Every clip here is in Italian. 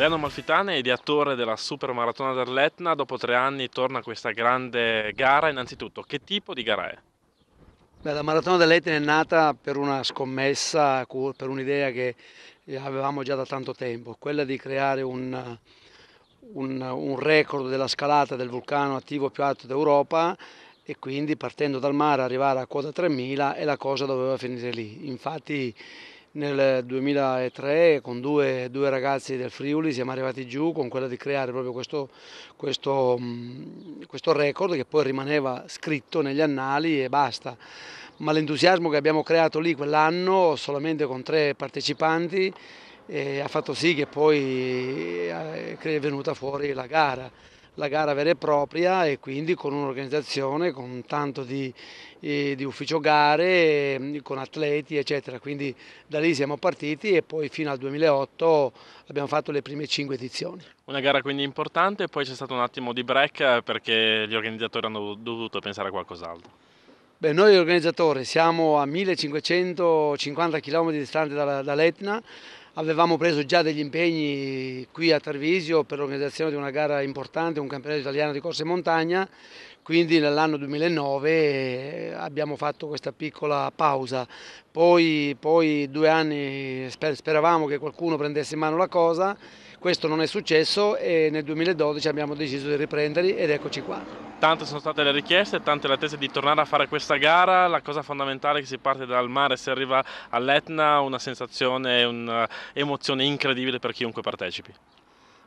Mariano Malfitane, ideatore della Super Maratona dell'Etna, dopo tre anni torna questa grande gara. Innanzitutto, che tipo di gara è? Beh, la Maratona dell'Etna è nata per una scommessa, per un'idea che avevamo già da tanto tempo, quella di creare un, un, un record della scalata del vulcano attivo più alto d'Europa e quindi partendo dal mare arrivare a quota 3000 e la cosa doveva finire lì. Infatti nel 2003 con due, due, ragazzi del Friuli siamo arrivati giù con quella di creare proprio questo, questo, mm, questo record che poi rimaneva scritto negli annali e basta. Ma l'entusiasmo che abbiamo creato lì quell'anno solamente con tre partecipanti eh, ha fatto sì che poi eh, è venuta fuori la gara la gara vera e propria e quindi con un'organizzazione, con tanto di, eh, di, ufficio gare, ehm, con atleti eccetera, quindi da lì siamo partiti e poi fino al 2008 abbiamo fatto le prime cinque edizioni. Una gara quindi importante, poi c'è stato un attimo di break eh, perché gli organizzatori hanno dovuto pensare a qualcos'altro. Beh, noi organizzatori siamo a 1550 km distanti dall'Etna, Avevamo preso già degli impegni qui a Tarvisio per l'organizzazione di una gara importante, un campionato italiano di corsa e montagna, quindi nell'anno 2009 eh, abbiamo fatto questa piccola pausa. Poi, poi due anni speravamo che qualcuno prendesse in mano la cosa, questo non è successo e nel 2012 abbiamo deciso di riprenderli ed eccoci qua tante sono state le richieste, tante le attese di tornare a fare questa gara, la cosa fondamentale è che si parte dal mare e si arriva all'Etna, una sensazione, un'emozione incredibile per chiunque partecipi.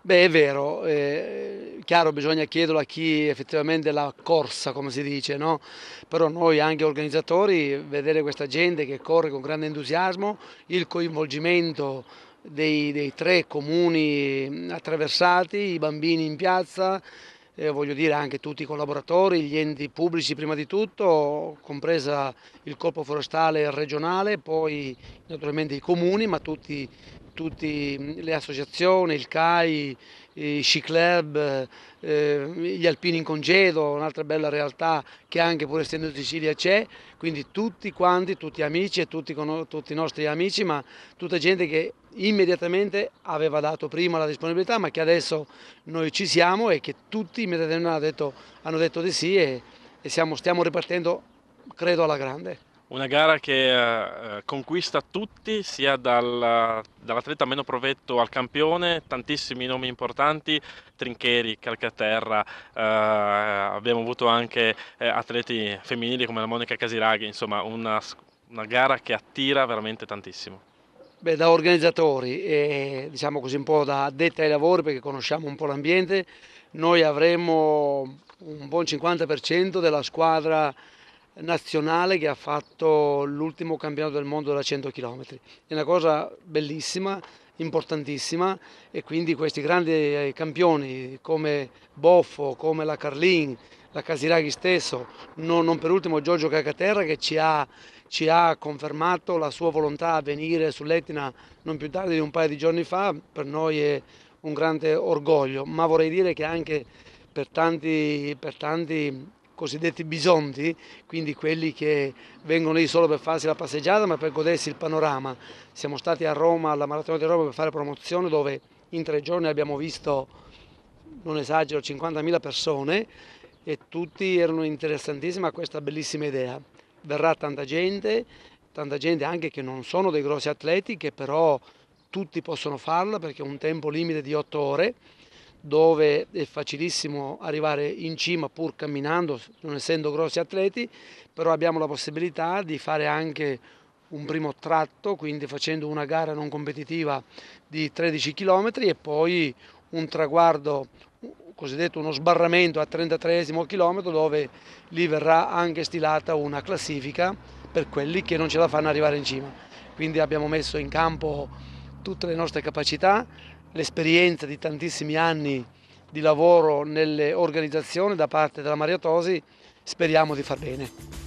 Beh, è vero, eh, chiaro bisogna chiederlo a chi effettivamente la corsa, come si dice, no? però noi anche organizzatori, vedere questa gente che corre con grande entusiasmo, il coinvolgimento dei, dei tre comuni attraversati, i bambini in piazza, eh, voglio dire anche tutti i collaboratori, gli enti pubblici prima di tutto, compresa il corpo forestale regionale, poi naturalmente i comuni, ma tutte mm, le associazioni, il CAI, i sci club, eh, gli alpini in congedo, un'altra bella realtà che anche pur essendo in Sicilia c'è, quindi tutti quanti, tutti amici e tutti, tutti i nostri amici, ma tutta gente che immediatamente aveva dato prima la disponibilità ma che adesso noi ci siamo e che tutti immediatamente hanno detto, hanno detto di sì e, e siamo, stiamo ripartendo credo alla grande. Una gara che eh, eh, conquista tutti, sia dal, dall'atleta meno provetto al campione, tantissimi nomi importanti, Trincheri, Calcaterra, eh, abbiamo avuto anche eh, atleti femminili come la Monica Casiraghi, insomma una, una gara che attira veramente tantissimo. Beh, da organizzatori e diciamo così un po' da addetta ai lavori perché conosciamo un po' l'ambiente, noi avremo un buon 50% della squadra nazionale che ha fatto l'ultimo campionato del mondo da 100 km. È una cosa bellissima importantissima e quindi questi grandi eh, campioni come Boffo, come la Carlin, la Casiraghi stesso, non, non per ultimo Giorgio Cacaterra che ci ha, ci ha, confermato la sua volontà a venire sull'Etna non più tardi di un paio di giorni fa, per noi è un grande orgoglio, ma vorrei dire che anche per tanti, per tanti cosiddetti bisonti, quindi quelli che vengono lì solo per farsi la passeggiata ma per godersi il panorama. Siamo stati a Roma, alla Maratona di Roma per fare promozione dove in tre giorni abbiamo visto, non esagero, 50.000 persone e tutti erano interessantissimi a questa bellissima idea. Verrà tanta gente, tanta gente anche che non sono dei grossi atleti che però tutti possono farla perché è un tempo limite di 8 ore dove è facilissimo arrivare in cima pur camminando, non essendo grossi atleti, però abbiamo la possibilità di fare anche un primo tratto, quindi facendo una gara non competitiva di 13 km e poi un traguardo, cosiddetto uno sbarramento a 33 km dove lì verrà anche stilata una classifica per quelli che non ce la fanno arrivare in cima. Quindi abbiamo messo in campo tutte le nostre capacità, l'esperienza di tantissimi anni di lavoro nelle organizzazioni da parte della Maria Tosi, speriamo di far bene.